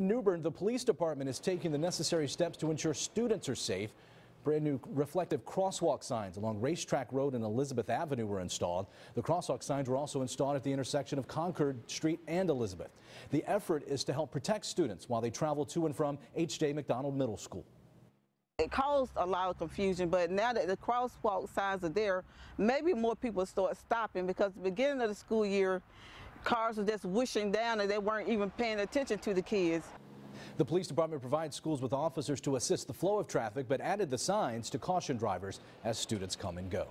In Newbern, the police department is taking the necessary steps to ensure students are safe. Brand new reflective crosswalk signs along Racetrack Road and Elizabeth Avenue were installed. The crosswalk signs were also installed at the intersection of Concord Street and Elizabeth. The effort is to help protect students while they travel to and from H.J. McDonald Middle School it caused a lot of confusion, but now that the crosswalk signs are there, maybe more people start stopping because the beginning of the school year, Cars were just whooshing down and they weren't even paying attention to the kids. The police department provides schools with officers to assist the flow of traffic, but added the signs to caution drivers as students come and go.